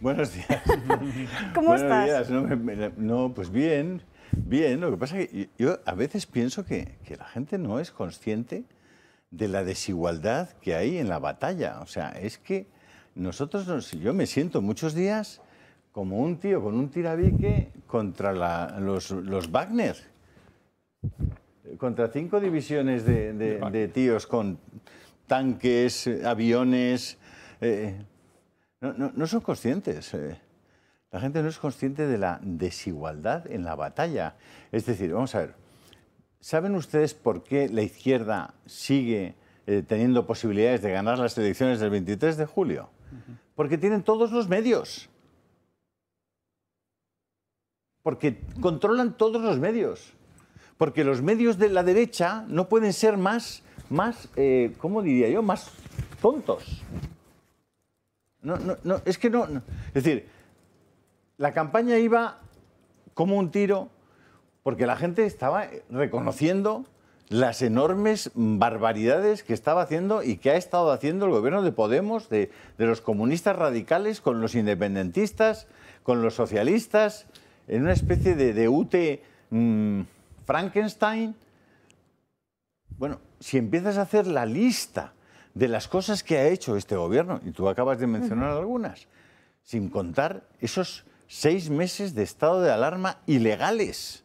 Buenos días. ¿Cómo estás? No, pues bien, bien. Lo que pasa es que yo a veces pienso que, la gente no es consciente de la desigualdad que hay en la batalla. O sea, es que nosotros, yo me siento muchos días como un tío con un tirabique contra los, los Wagner. Contra cinco divisiones de, tíos con tanques, aviones. Eh, no, son conscientes. Eh. La gente no es consciente de la desigualdad en la batalla. Es decir, vamos a ver, ¿saben ustedes por qué la izquierda sigue eh, teniendo posibilidades de ganar las elecciones del 23 de julio? Porque tienen todos los medios. Porque controlan todos los medios. Porque los medios de la derecha no pueden ser más, más eh, ¿cómo diría yo?, más tontos. No, no, no, es que no, Es decir, la campaña iba como un tiro porque la gente estaba reconociendo las enormes barbaridades que estaba haciendo y que ha estado haciendo el gobierno de Podemos, de, los comunistas radicales, con los independentistas, con los socialistas, en una especie de, de UTE mm, Frankenstein. Bueno, si empiezas a hacer la lista de las cosas que ha hecho este gobierno, y tú acabas de mencionar algunas, sin contar esos seis meses de estado de alarma ilegales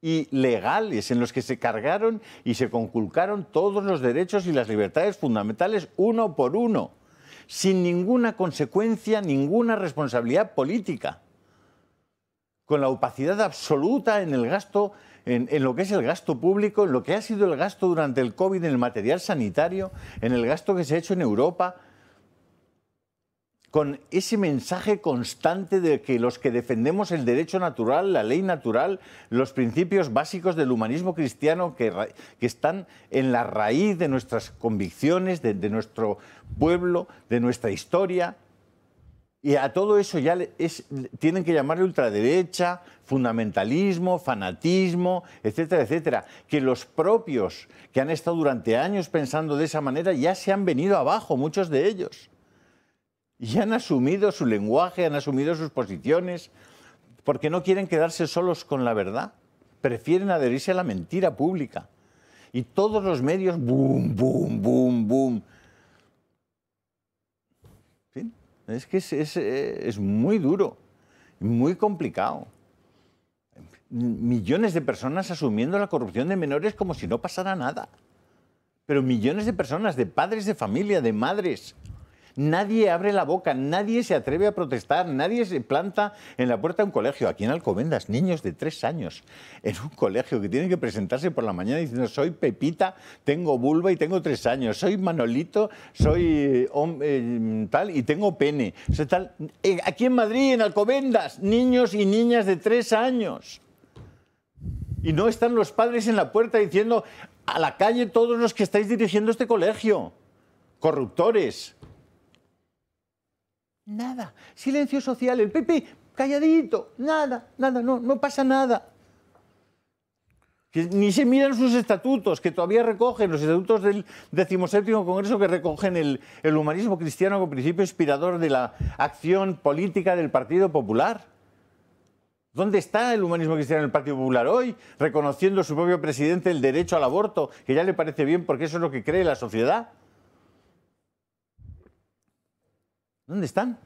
ilegales en los que se cargaron y se conculcaron todos los derechos y las libertades fundamentales uno por uno, sin ninguna consecuencia, ninguna responsabilidad política, con la opacidad absoluta en el gasto en, lo que es el gasto público, en lo que ha sido el gasto durante el COVID, en el material sanitario, en el gasto que se ha hecho en Europa, con ese mensaje constante de que los que defendemos el derecho natural, la ley natural, los principios básicos del humanismo cristiano que, están en la raíz de nuestras convicciones, de nuestro pueblo, de nuestra historia, y a todo eso ya tienen que llamarle ultraderecha, fundamentalismo, fanatismo, etcétera, etcétera. Que los propios que han estado durante años pensando de esa manera ya se han venido abajo, muchos de ellos. Y han asumido su lenguaje, han asumido sus posiciones, porque no quieren quedarse solos con la verdad. Prefieren adherirse a la mentira pública. Y todos los medios, boom, boom, boom, boom Es que eh, es, muy duro, muy complicado. Millones de personas asumiendo la corrupción de menores como si no pasara nada. Pero millones de personas, de padres de familia, de madres, nadie abre la boca, nadie se atreve a protestar, nadie se planta en la puerta de un colegio. Aquí en Alcobendas, niños de tres años en un colegio que tienen que presentarse por la mañana diciendo soy Pepita, tengo vulva y tengo tres años, soy Manolito, soy eh, tal y tengo pene. Eh, aquí en Madrid, en Alcobendas, niños y niñas de tres años. Y no están los padres en la puerta diciendo a la calle todos los que estáis dirigiendo este colegio, corruptores, Nada. Silencio social. El PP calladito. Nada, nada, no, pasa nada. ni se miran sus estatutos, que todavía recogen los estatutos del XVII Congreso que recogen el, el humanismo cristiano como principio inspirador de la acción política del Partido Popular. ¿Dónde está el humanismo cristiano en el Partido Popular hoy? Reconociendo su propio presidente el derecho al aborto, que ya le parece bien porque eso es lo que cree la sociedad. ¿Dónde están?